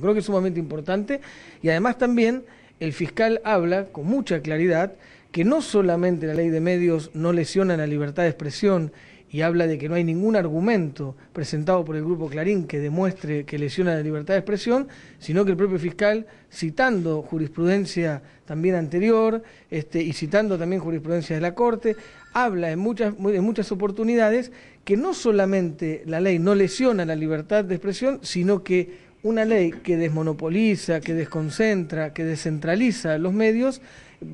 Creo que es sumamente importante y además también el fiscal habla con mucha claridad que no solamente la ley de medios no lesiona la libertad de expresión y habla de que no hay ningún argumento presentado por el grupo Clarín que demuestre que lesiona la libertad de expresión, sino que el propio fiscal, citando jurisprudencia también anterior este, y citando también jurisprudencia de la Corte, habla en muchas, en muchas oportunidades que no solamente la ley no lesiona la libertad de expresión, sino que una ley que desmonopoliza, que desconcentra, que descentraliza los medios,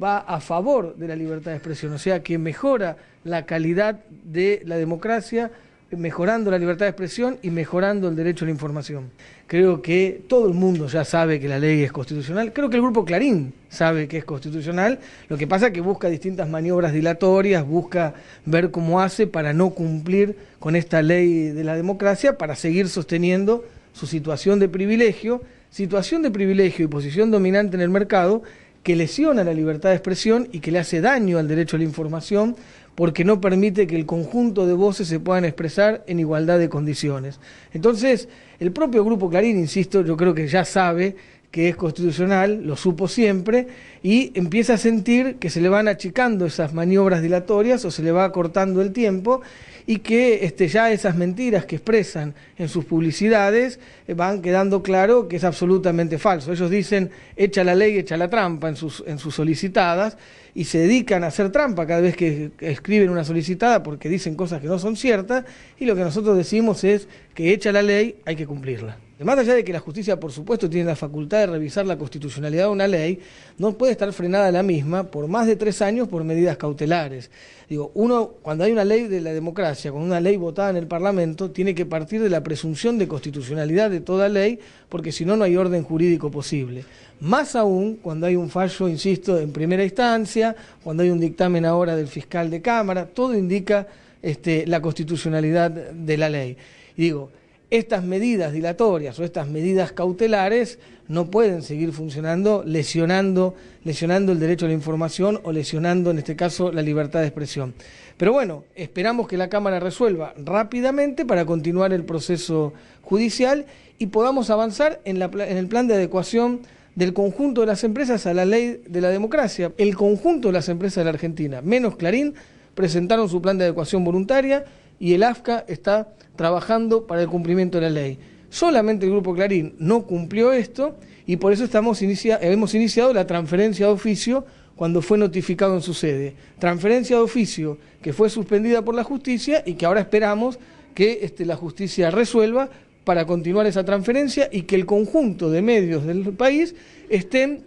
va a favor de la libertad de expresión, o sea, que mejora la calidad de la democracia, mejorando la libertad de expresión y mejorando el derecho a la información. Creo que todo el mundo ya sabe que la ley es constitucional, creo que el grupo Clarín sabe que es constitucional, lo que pasa es que busca distintas maniobras dilatorias, busca ver cómo hace para no cumplir con esta ley de la democracia, para seguir sosteniendo su situación de privilegio, situación de privilegio y posición dominante en el mercado que lesiona la libertad de expresión y que le hace daño al derecho a la información porque no permite que el conjunto de voces se puedan expresar en igualdad de condiciones. Entonces, el propio Grupo Clarín, insisto, yo creo que ya sabe que es constitucional, lo supo siempre, y empieza a sentir que se le van achicando esas maniobras dilatorias o se le va cortando el tiempo y que este, ya esas mentiras que expresan en sus publicidades eh, van quedando claro que es absolutamente falso. Ellos dicen, echa la ley, echa la trampa en sus, en sus solicitadas y se dedican a hacer trampa cada vez que escriben una solicitada porque dicen cosas que no son ciertas y lo que nosotros decimos es que echa la ley, hay que cumplirla. Más allá de que la justicia, por supuesto, tiene la facultad de revisar la constitucionalidad de una ley, no puede estar frenada la misma por más de tres años por medidas cautelares. Digo, uno, cuando hay una ley de la democracia, con una ley votada en el Parlamento, tiene que partir de la presunción de constitucionalidad de toda ley, porque si no, no hay orden jurídico posible. Más aún cuando hay un fallo, insisto, en primera instancia, cuando hay un dictamen ahora del fiscal de Cámara, todo indica este, la constitucionalidad de la ley. Y digo, estas medidas dilatorias o estas medidas cautelares no pueden seguir funcionando lesionando, lesionando el derecho a la información o lesionando, en este caso, la libertad de expresión. Pero bueno, esperamos que la Cámara resuelva rápidamente para continuar el proceso judicial y podamos avanzar en, en el plan de adecuación del conjunto de las empresas a la ley de la democracia. El conjunto de las empresas de la Argentina, menos Clarín, presentaron su plan de adecuación voluntaria y el AFCA está trabajando para el cumplimiento de la ley. Solamente el Grupo Clarín no cumplió esto y por eso estamos inicia hemos iniciado la transferencia de oficio cuando fue notificado en su sede. Transferencia de oficio que fue suspendida por la justicia y que ahora esperamos que este, la justicia resuelva para continuar esa transferencia y que el conjunto de medios del país estén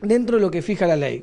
dentro de lo que fija la ley.